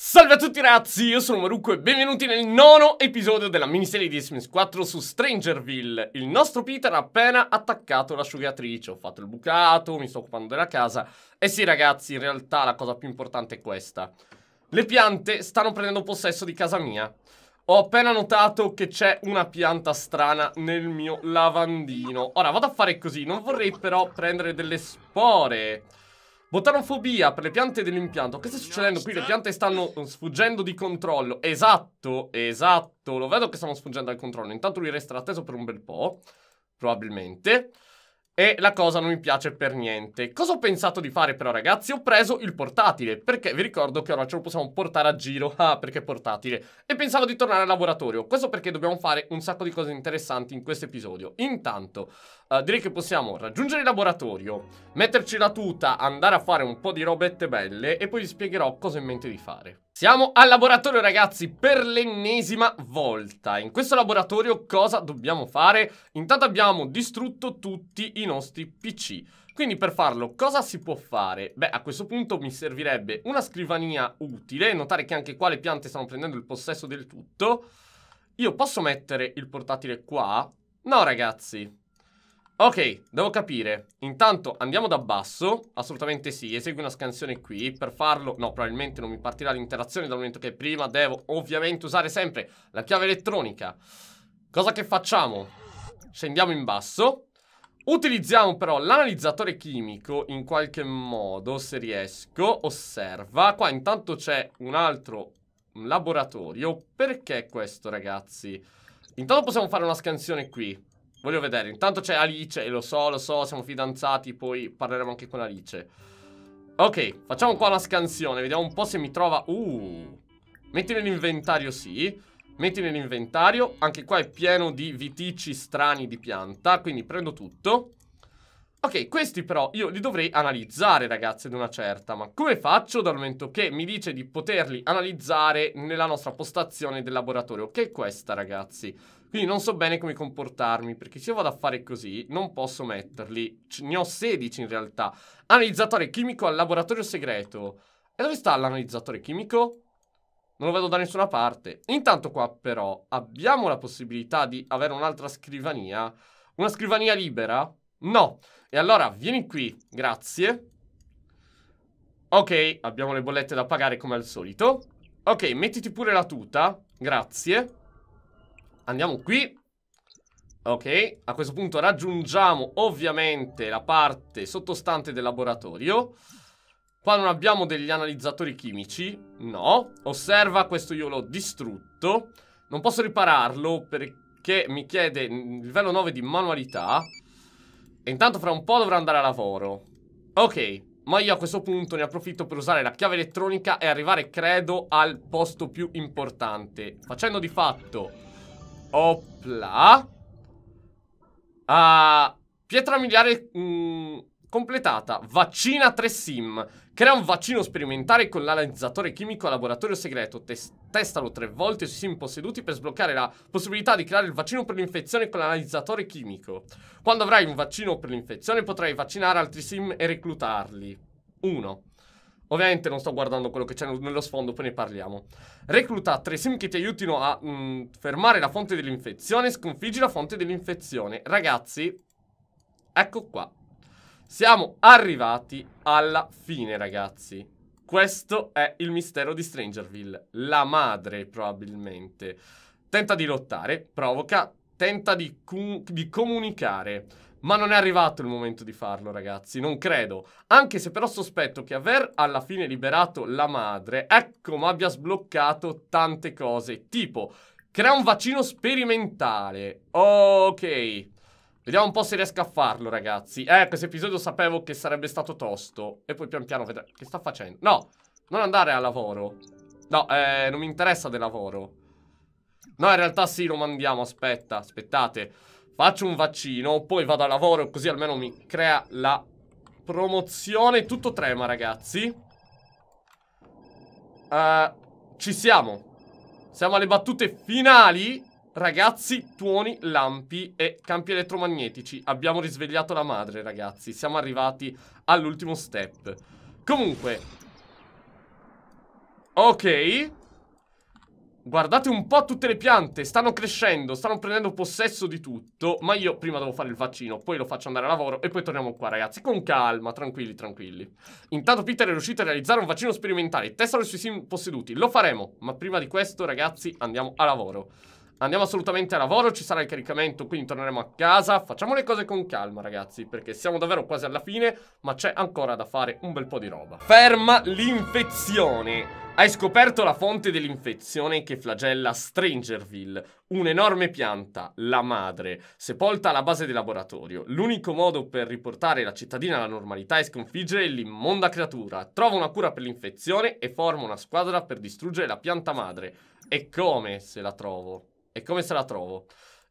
Salve a tutti ragazzi, io sono Marucco e benvenuti nel nono episodio della miniserie di Sims 4 su Strangerville. Il nostro Peter ha appena attaccato l'asciugatrice, ho fatto il bucato, mi sto occupando della casa. E sì ragazzi, in realtà la cosa più importante è questa. Le piante stanno prendendo possesso di casa mia. Ho appena notato che c'è una pianta strana nel mio lavandino. Ora vado a fare così, non vorrei però prendere delle spore... Botanofobia per le piante dell'impianto. Che sta succedendo qui? Le piante stanno sfuggendo di controllo. Esatto, esatto. Lo vedo che stanno sfuggendo al controllo. Intanto lui resterà atteso per un bel po', probabilmente. E la cosa non mi piace per niente. Cosa ho pensato di fare però ragazzi? Ho preso il portatile, perché vi ricordo che ora ce lo possiamo portare a giro. Ah, perché portatile? E pensavo di tornare al laboratorio. Questo perché dobbiamo fare un sacco di cose interessanti in questo episodio. Intanto, uh, direi che possiamo raggiungere il laboratorio, metterci la tuta, andare a fare un po' di robette belle e poi vi spiegherò cosa ho in mente di fare. Siamo al laboratorio ragazzi per l'ennesima volta. In questo laboratorio cosa dobbiamo fare? Intanto abbiamo distrutto tutti i nostri PC. Quindi per farlo cosa si può fare? Beh a questo punto mi servirebbe una scrivania utile, notare che anche qua le piante stanno prendendo il possesso del tutto. Io posso mettere il portatile qua? No ragazzi, Ok, devo capire. Intanto andiamo da basso. Assolutamente sì. Esegui una scansione qui. Per farlo, no, probabilmente non mi partirà l'interazione dal momento che prima devo ovviamente usare sempre la chiave elettronica. Cosa che facciamo? Scendiamo in basso. Utilizziamo però l'analizzatore chimico in qualche modo, se riesco. Osserva. Qua intanto c'è un altro laboratorio. Perché questo, ragazzi? Intanto possiamo fare una scansione qui. Voglio vedere. Intanto c'è Alice, e lo so, lo so, siamo fidanzati, poi parleremo anche con Alice. Ok, facciamo qua una scansione, vediamo un po' se mi trova... Uh, metti nell'inventario, sì. Metti nell'inventario. Anche qua è pieno di viticci strani di pianta, quindi prendo tutto. Ok, questi però io li dovrei analizzare, ragazzi, ad una certa. Ma come faccio dal momento che mi dice di poterli analizzare nella nostra postazione del laboratorio? Che è questa, ragazzi. Quindi non so bene come comportarmi, perché se io vado a fare così, non posso metterli. C- ne ho 16 in realtà. Analizzatore chimico al laboratorio segreto. E dove sta l'analizzatore chimico? Non lo vedo da nessuna parte. Intanto qua però abbiamo la possibilità di avere un'altra scrivania. Una scrivania libera? No. E allora vieni qui, grazie. Ok, abbiamo le bollette da pagare come al solito. Ok, mettiti pure la tuta, grazie. Andiamo qui Ok, a questo punto raggiungiamo ovviamente la parte sottostante del laboratorio Qua non abbiamo degli analizzatori chimici No, osserva, questo io l'ho distrutto Non posso ripararlo perché mi chiede livello 9 di manualità E intanto fra un po' dovrò andare a lavoro Ok, ma io a questo punto ne approfitto per usare la chiave elettronica e arrivare, credo, al posto più importante Facendo di fatto Opla. Ah, pietra miliare mh, mm, completata. Vaccina 3 sim. Crea un vaccino sperimentale con l'analizzatore chimico a laboratorio segreto. Tes testalo tre volte sui sim posseduti per sbloccare la possibilità di creare il vaccino per l'infezione con l'analizzatore chimico. Quando avrai un vaccino per l'infezione potrai vaccinare altri sim e reclutarli. 1. Ovviamente non sto guardando quello che c'è nello sfondo, poi ne parliamo. Recluta tre sim che ti aiutino a mh, mm, fermare la fonte dell'infezione, sconfiggi la fonte dell'infezione. Ragazzi, ecco qua. Siamo arrivati alla fine, ragazzi. Questo è il mistero di Strangerville. La madre, probabilmente. Tenta di lottare, provoca tenta di, com- di comunicare. Ma non è arrivato il momento di farlo, ragazzi, non credo. Anche se però sospetto che aver alla fine liberato la madre, ecco, ma abbia sbloccato tante cose, tipo crea un vaccino sperimentale. Ok. Vediamo un po' se riesco a farlo, ragazzi. Eh, questo episodio sapevo che sarebbe stato tosto. E poi pian piano vedremo. Che sta facendo? No, non andare a lavoro. No, eh, non mi interessa del lavoro. No, in realtà sì, lo mandiamo, aspetta, aspettate. Faccio un vaccino, poi vado a lavoro, così almeno mi crea la promozione. Tutto trema, ragazzi. Uh, ci siamo. Siamo alle battute finali. Ragazzi, tuoni, lampi e campi elettromagnetici. Abbiamo risvegliato la madre, ragazzi. Siamo arrivati all'ultimo step. Comunque. Ok. Guardate un po' tutte le piante, stanno crescendo, stanno prendendo possesso di tutto, ma io prima devo fare il vaccino, poi lo faccio andare a lavoro e poi torniamo qua ragazzi, con calma, tranquilli, tranquilli. Intanto Peter è riuscito a realizzare un vaccino sperimentale, testano sui sim posseduti, lo faremo, ma prima di questo ragazzi andiamo a lavoro. Andiamo assolutamente a lavoro, ci sarà il caricamento, quindi torneremo a casa. Facciamo le cose con calma, ragazzi, perché siamo davvero quasi alla fine, ma c'è ancora da fare un bel po' di roba. Ferma l'infezione! Hai scoperto la fonte dell'infezione che flagella Strangerville, un'enorme pianta, la madre, sepolta alla base del laboratorio. L'unico modo per riportare la cittadina alla normalità è sconfiggere l'immonda creatura. Trova una cura per l'infezione e forma una squadra per distruggere la pianta madre. E come se la trovo? E come se la trovo?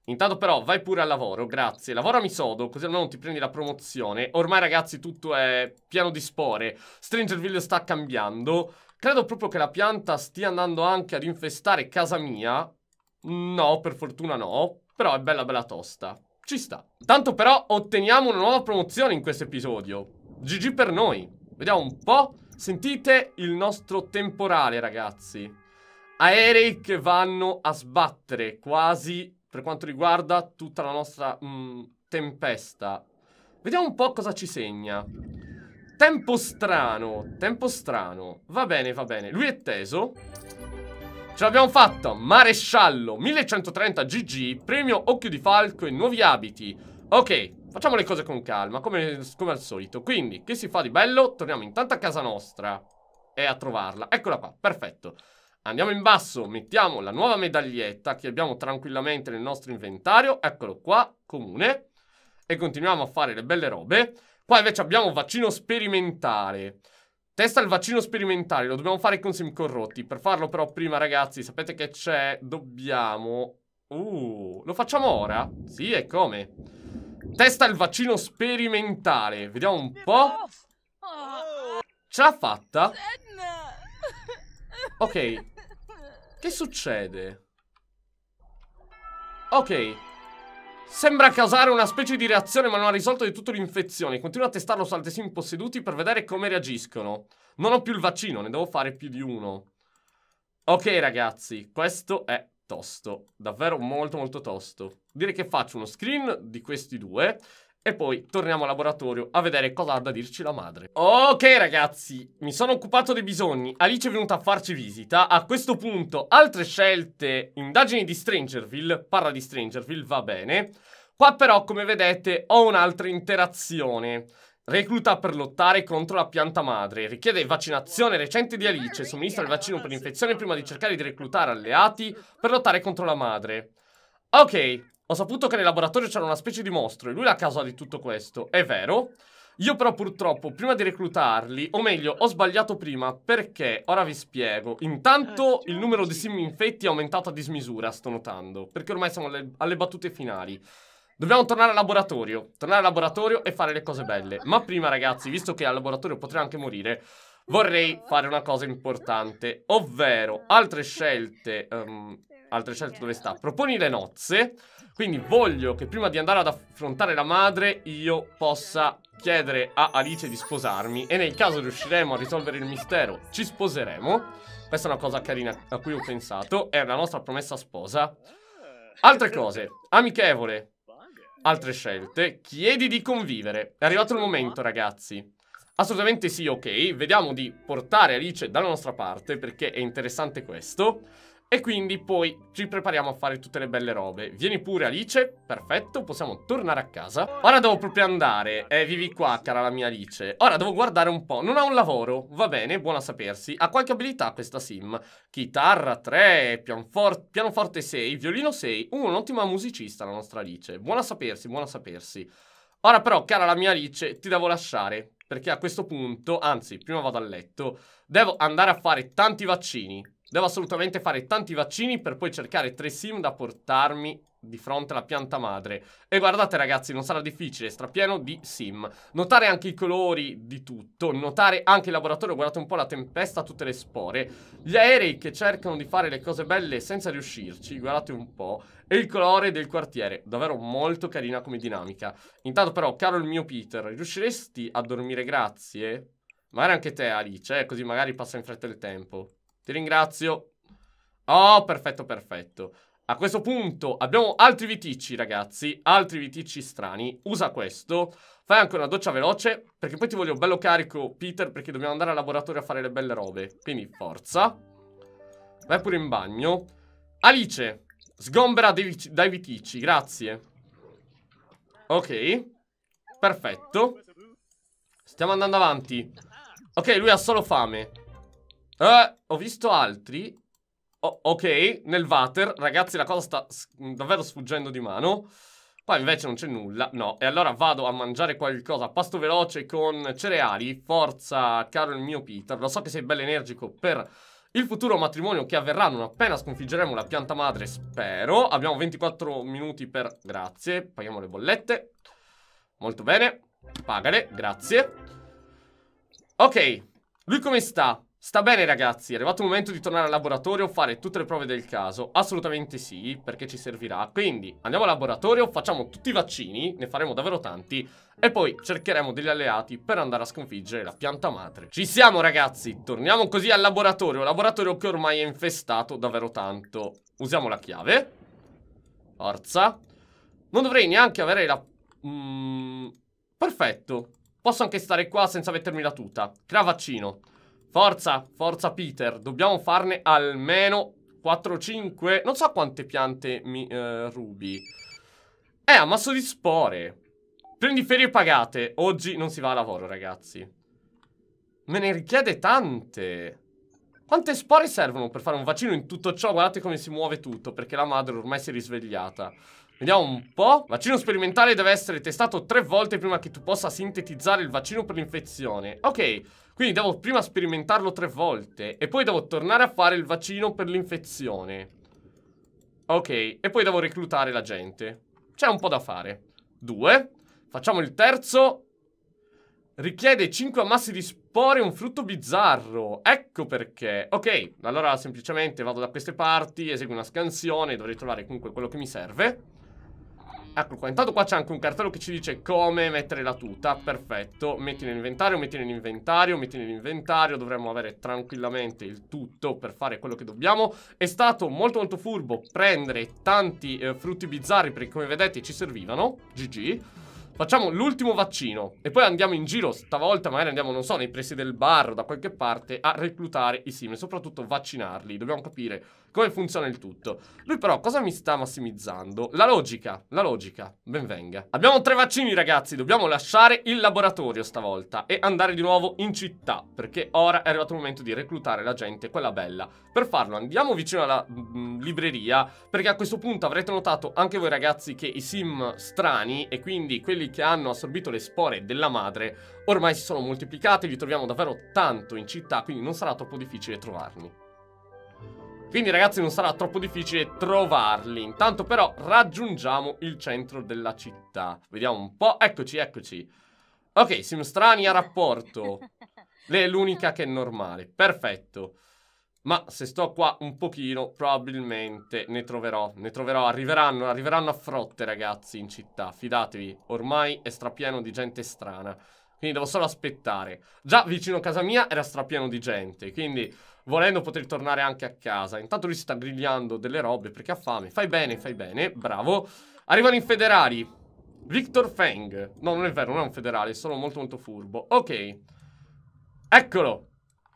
Intanto però vai pure al lavoro, grazie. Lavorami sodo, così almeno non ti prendi la promozione. Ormai ragazzi tutto è pieno di spore. Strangerville sta cambiando. Credo proprio che la pianta stia andando anche ad infestare casa mia. No, per fortuna no. Però è bella bella tosta. Ci sta. Tanto però otteniamo una nuova promozione in questo episodio. GG per noi. Vediamo un po'. Sentite il nostro temporale ragazzi aerei che vanno a sbattere quasi per quanto riguarda tutta la nostra mh, mm, tempesta. Vediamo un po' cosa ci segna. Tempo strano, tempo strano. Va bene, va bene. Lui è teso. Ce l'abbiamo fatta. Maresciallo, 1130 GG, premio Occhio di Falco e nuovi abiti. Ok, facciamo le cose con calma, come, come al solito. Quindi, che si fa di bello? Torniamo intanto a casa nostra e a trovarla. Eccola qua, perfetto. Andiamo in basso, mettiamo la nuova medaglietta che abbiamo tranquillamente nel nostro inventario. Eccolo qua, comune. E continuiamo a fare le belle robe. Qua invece abbiamo vaccino sperimentale. Testa il vaccino sperimentale, lo dobbiamo fare con sim corrotti. Per farlo però prima, ragazzi, sapete che c'è? Dobbiamo... Uh, lo facciamo ora? Sì, e come? Testa il vaccino sperimentale. Vediamo un po'. Ce l'ha fatta? Ok, che succede? Ok Sembra causare una specie di reazione ma non ha risolto di tutto l'infezione Continuo a testarlo su altri sim posseduti per vedere come reagiscono Non ho più il vaccino, ne devo fare più di uno Ok ragazzi, questo è tosto Davvero molto molto tosto Direi che faccio uno screen di questi due e poi torniamo al laboratorio a vedere cosa ha da dirci la madre. Ok ragazzi, mi sono occupato dei bisogni. Alice è venuta a farci visita. A questo punto, altre scelte, indagini di Strangerville, parla di Strangerville, va bene. Qua però, come vedete, ho un'altra interazione. Recluta per lottare contro la pianta madre, richiede vaccinazione recente di Alice, somministra il vaccino per l'infezione prima di cercare di reclutare alleati per lottare contro la madre. Ok, ho saputo che nel laboratorio c'era una specie di mostro e lui è la causa di tutto questo. È vero? Io però purtroppo prima di reclutarli, o meglio, ho sbagliato prima perché, ora vi spiego. Intanto eh, il numero di sim infetti è aumentato a dismisura, sto notando, perché ormai siamo alle, alle, battute finali. Dobbiamo tornare al laboratorio, tornare al laboratorio e fare le cose belle. Ma prima ragazzi, visto che al laboratorio potrei anche morire, vorrei fare una cosa importante, ovvero altre scelte um, altre scelte dove eh, sta. Proponi le nozze. Quindi voglio che prima di andare ad affrontare la madre io possa chiedere a Alice di sposarmi e nel caso riusciremo a risolvere il mistero ci sposeremo. Questa è una cosa carina a cui ho pensato. È la nostra promessa sposa. Altre cose. Amichevole. Altre scelte. Chiedi di convivere. È arrivato il momento ragazzi. Assolutamente sì, ok. Vediamo di portare Alice dalla nostra parte perché è interessante questo. E quindi poi ci prepariamo a fare tutte le belle robe. Vieni pure Alice, perfetto, possiamo tornare a casa. Ora devo proprio andare, eh, vivi qua, cara la mia Alice. Ora devo guardare un po', non ha un lavoro, va bene, buona sapersi. Ha qualche abilità questa sim. Chitarra 3, pianoforte, pianoforte 6, violino 6. Uh, un'ottima musicista la nostra Alice. Buona sapersi, buona sapersi. Ora però, cara la mia Alice, ti devo lasciare. Perché a questo punto, anzi, prima vado a letto, devo andare a fare tanti vaccini. Devo assolutamente fare tanti vaccini per poi cercare tre sim da portarmi di fronte alla pianta madre. E guardate ragazzi, non sarà difficile, strapieno di sim. Notare anche i colori di tutto, notare anche il laboratorio, guardate un po' la tempesta, tutte le spore. Gli aerei che cercano di fare le cose belle senza riuscirci, guardate un po'. E il colore del quartiere, davvero molto carina come dinamica. Intanto però, caro il mio Peter, riusciresti a dormire grazie? Magari anche te Alice, eh, così magari passa in fretta il tempo. Ti ringrazio. Oh, perfetto, perfetto. A questo punto abbiamo altri viticci, ragazzi. Altri viticci strani. Usa questo. Fai anche una doccia veloce, perché poi ti voglio un bello carico, Peter, perché dobbiamo andare al laboratorio a fare le belle robe. Quindi, forza. Vai pure in bagno. Alice, sgombera dai, dai viticci, grazie. Ok. Perfetto. Stiamo andando avanti. Ok, lui ha solo fame. Eh, ho visto altri. Oh, ok, nel water. Ragazzi, la cosa sta davvero sfuggendo di mano. Poi invece non c'è nulla, no. E allora vado a mangiare qualcosa, pasto veloce con cereali. Forza, caro il mio Peter. Lo so che sei bello energico per il futuro matrimonio che avverrà non appena sconfiggeremo la pianta madre, spero. Abbiamo 24 minuti per... Grazie, paghiamo le bollette. Molto bene, Pagale, grazie. Ok, lui come sta? Sta bene ragazzi, è arrivato il momento di tornare al laboratorio, e fare tutte le prove del caso, assolutamente sì, perché ci servirà, quindi andiamo al laboratorio, facciamo tutti i vaccini, ne faremo davvero tanti, e poi cercheremo degli alleati per andare a sconfiggere la pianta madre. Ci siamo ragazzi, torniamo così al laboratorio, laboratorio che ormai è infestato davvero tanto. Usiamo la chiave, forza, non dovrei neanche avere la... Mm, perfetto, posso anche stare qua senza mettermi la tuta, crea vaccino. Forza, forza Peter, dobbiamo farne almeno 4-5, non so quante piante mi eh, rubi. Eh, ammasso di spore. Prendi ferie pagate, oggi non si va a lavoro ragazzi. Me ne richiede tante. Quante spore servono per fare un vaccino in tutto ciò? Guardate come si muove tutto, perché la madre ormai si è risvegliata. Vediamo un po'. Vaccino sperimentale deve essere testato tre volte prima che tu possa sintetizzare il vaccino per l'infezione. Ok, quindi devo prima sperimentarlo tre volte e poi devo tornare a fare il vaccino per l'infezione. Ok, e poi devo reclutare la gente. C'è un po' da fare. Due. Facciamo il terzo. Richiede 5 ammassi di spore e un frutto bizzarro. Ecco perché. Ok, allora semplicemente vado da queste parti, eseguo una scansione, dovrei trovare comunque quello che mi serve. Eccolo qua, intanto qua c'è anche un cartello che ci dice come mettere la tuta, perfetto Metti nell'inventario, metti nell'inventario, metti nell'inventario Dovremmo avere tranquillamente il tutto per fare quello che dobbiamo È stato molto molto furbo prendere tanti eh, frutti bizzarri perché come vedete ci servivano GG Facciamo l'ultimo vaccino e poi andiamo in giro, stavolta magari andiamo, non so, nei pressi del bar o da qualche parte a reclutare i simili, soprattutto vaccinarli. Dobbiamo capire come funziona il tutto? Lui però cosa mi sta massimizzando? La logica, la logica, benvenga. Abbiamo tre vaccini ragazzi, dobbiamo lasciare il laboratorio stavolta e andare di nuovo in città, perché ora è arrivato il momento di reclutare la gente, quella bella. Per farlo andiamo vicino alla mh, mm, libreria, perché a questo punto avrete notato anche voi ragazzi che i sim strani e quindi quelli che hanno assorbito le spore della madre ormai si sono moltiplicati, li troviamo davvero tanto in città, quindi non sarà troppo difficile trovarli. Quindi ragazzi non sarà troppo difficile trovarli Intanto però raggiungiamo il centro della città Vediamo un po' Eccoci, eccoci Ok, siamo strani a rapporto Lei è l'unica che è normale Perfetto Ma se sto qua un pochino probabilmente ne troverò Ne troverò, arriveranno, arriveranno a frotte ragazzi in città Fidatevi, ormai è strapieno di gente strana quindi devo solo aspettare. Già vicino a casa mia era strapieno di gente, quindi volendo poter tornare anche a casa. Intanto lui si sta grigliando delle robe perché ha fame. Fai bene, fai bene, bravo. Arrivano i federali. Victor Feng. No, non è vero, non è un federale, è solo molto molto furbo. Ok. Eccolo.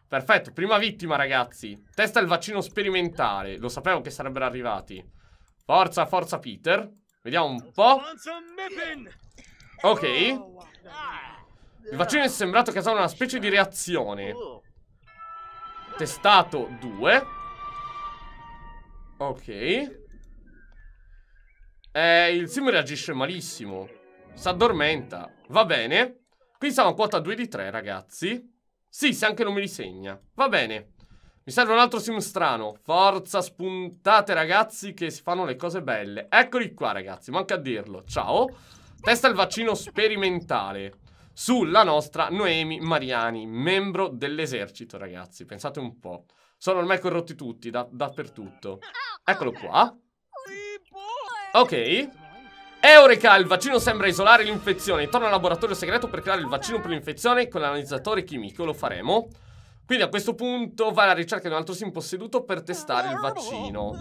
Perfetto, prima vittima ragazzi. Testa il vaccino sperimentale. Lo sapevo che sarebbero arrivati. Forza, forza Peter. Vediamo un po'. Ok. Oh, il vaccino è sembrato causare una specie di reazione. Testato 2. Ok. Eh, il sim reagisce malissimo. S'addormenta. Va bene. Qui siamo a quota 2 di 3, ragazzi. Sì, se anche non mi li Va bene. Mi serve un altro sim strano. Forza, spuntate, ragazzi, che si fanno le cose belle. Eccoli qua, ragazzi. Manca a dirlo. Ciao. Testa il vaccino sperimentale sulla nostra Noemi Mariani, membro dell'esercito, ragazzi. Pensate un po'. Sono ormai corrotti tutti, da, dappertutto. Eccolo qua. Ok. Eureka, il vaccino sembra isolare l'infezione. Torna al laboratorio segreto per creare il vaccino per l'infezione con l'analizzatore chimico. Lo faremo. Quindi a questo punto vai alla ricerca di un altro sim posseduto per testare il vaccino.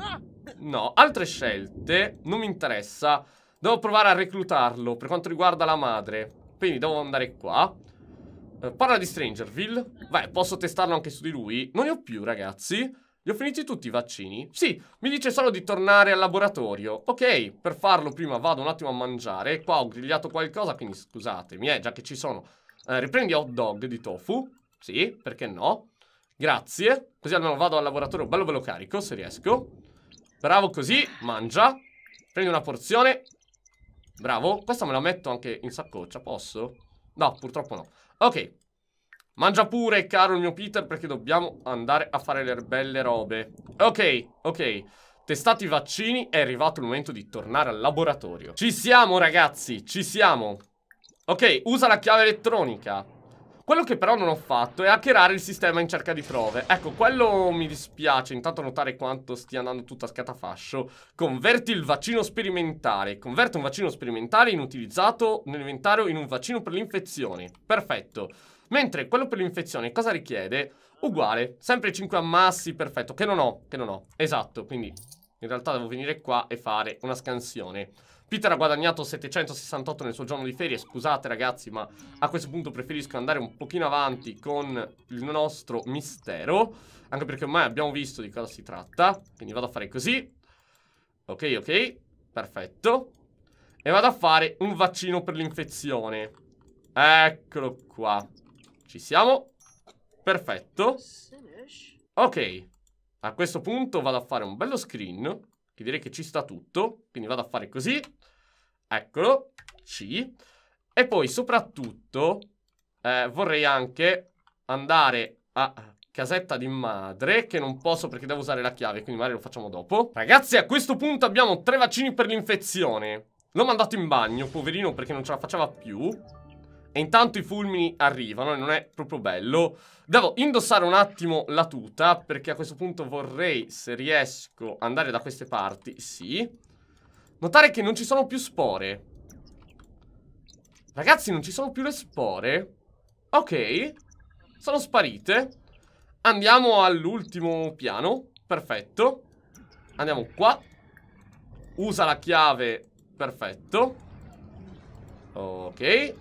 No, altre scelte. Non mi interessa. Devo provare a reclutarlo per quanto riguarda la madre. Quindi devo andare qua. Eh, parla di Strangerville. Beh, posso testarlo anche su di lui. Non ne ho più, ragazzi. Gli ho finiti tutti i vaccini? Sì, mi dice solo di tornare al laboratorio. Ok, per farlo prima vado un attimo a mangiare. Qua ho grigliato qualcosa, quindi scusatemi, eh, già che ci sono. Eh, riprendi hot dog di tofu. Sì, perché no? Grazie. Così almeno vado al laboratorio bello ve lo carico, se riesco. Bravo così, mangia. Prendi una porzione. Bravo. Questa me la metto anche in saccoccia, posso? No, purtroppo no. Ok. Mangia pure, caro il mio Peter, perché dobbiamo andare a fare le belle robe. Ok, ok. Testati i vaccini, è arrivato il momento di tornare al laboratorio. Ci siamo, ragazzi, ci siamo. Ok, usa la chiave elettronica. Quello che però non ho fatto è hackerare il sistema in cerca di prove. Ecco, quello mi dispiace. Intanto notare quanto stia andando tutto a scatafascio. Converti il vaccino sperimentale. Converte un vaccino sperimentale inutilizzato nell'inventario in un vaccino per le infezioni. Perfetto. Mentre quello per l'infezione cosa richiede? Uguale, sempre 5 ammassi, perfetto, che non ho, che non ho, esatto, quindi in realtà devo venire qua e fare una scansione. Peter ha guadagnato 768 nel suo giorno di ferie, scusate ragazzi ma a questo punto preferisco andare un pochino avanti con il nostro mistero, anche perché ormai abbiamo visto di cosa si tratta, quindi vado a fare così, ok ok, perfetto, e vado a fare un vaccino per l'infezione, eccolo qua, ci siamo, perfetto, ok, a questo punto vado a fare un bello screen, che direi che ci sta tutto, quindi vado a fare così, eccolo, C, e poi soprattutto eh, vorrei anche andare a casetta di madre che non posso perché devo usare la chiave, quindi magari lo facciamo dopo. Ragazzi, a questo punto abbiamo tre vaccini per l'infezione. L'ho mandato in bagno, poverino, perché non ce la faceva più. E intanto i fulmini arrivano e non è proprio bello. Devo indossare un attimo la tuta perché a questo punto vorrei, se riesco, andare da queste parti. Sì. Notare che non ci sono più spore. Ragazzi, non ci sono più le spore. Ok. Sono sparite. Andiamo all'ultimo piano. Perfetto. Andiamo qua. Usa la chiave. Perfetto. Ok.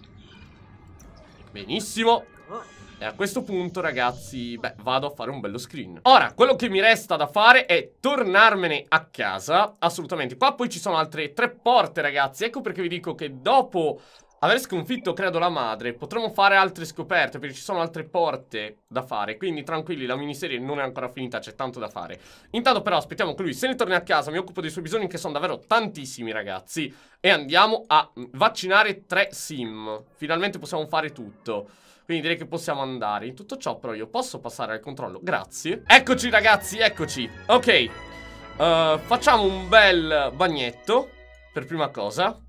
Benissimo. Ah. E a questo punto, ragazzi, beh, vado a fare un bello screen. Ora, quello che mi resta da fare è tornarmene a casa, assolutamente. Qua poi ci sono altre tre porte, ragazzi. Ecco perché vi dico che dopo Aver sconfitto, credo, la madre. Potremmo fare altre scoperte, perché ci sono altre porte da fare. Quindi, tranquilli, la miniserie non è ancora finita, c'è tanto da fare. Intanto, però, aspettiamo che lui se ne torni a casa. Mi occupo dei suoi bisogni, che sono davvero tantissimi, ragazzi. E andiamo a vaccinare tre sim. Finalmente possiamo fare tutto. Quindi direi che possiamo andare. In tutto ciò, però, io posso passare al controllo. Grazie. Eccoci, ragazzi, eccoci. Ok. Uh, facciamo un bel bagnetto, per prima cosa.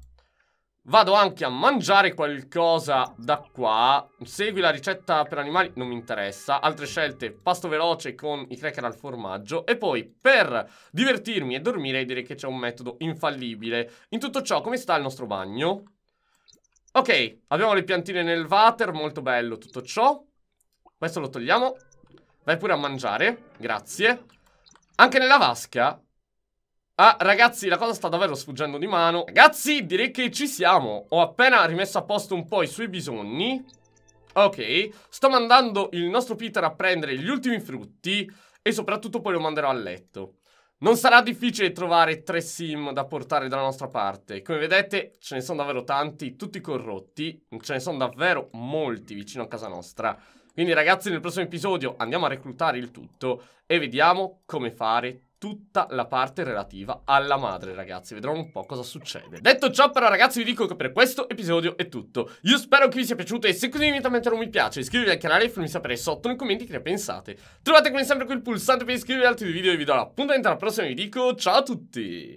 Vado anche a mangiare qualcosa da qua Segui la ricetta per animali, non mi interessa Altre scelte, pasto veloce con i cracker al formaggio E poi per divertirmi e dormire direi che c'è un metodo infallibile In tutto ciò, come sta il nostro bagno? Ok, abbiamo le piantine nel water, molto bello tutto ciò Questo lo togliamo Vai pure a mangiare, grazie Anche nella vasca Ah, ragazzi, la cosa sta davvero sfuggendo di mano. Ragazzi, direi che ci siamo. Ho appena rimesso a posto un po' i suoi bisogni. Ok, sto mandando il nostro Peter a prendere gli ultimi frutti e soprattutto poi lo manderò a letto. Non sarà difficile trovare tre sim da portare dalla nostra parte. Come vedete ce ne sono davvero tanti, tutti corrotti, ce ne sono davvero molti vicino a casa nostra. Quindi ragazzi nel prossimo episodio andiamo a reclutare il tutto e vediamo come fare tutta la parte relativa alla madre, ragazzi. Vedremo un po' cosa succede. Detto ciò, però, ragazzi, vi dico che per questo episodio è tutto. Io spero che vi sia piaciuto e se così vi a mettere un mi piace, iscrivetevi al canale e farmi sapere sotto nei commenti che ne pensate. Trovate come sempre quel pulsante per iscrivervi ad altri video e vi do l'appuntamento alla prossima vi dico ciao a tutti!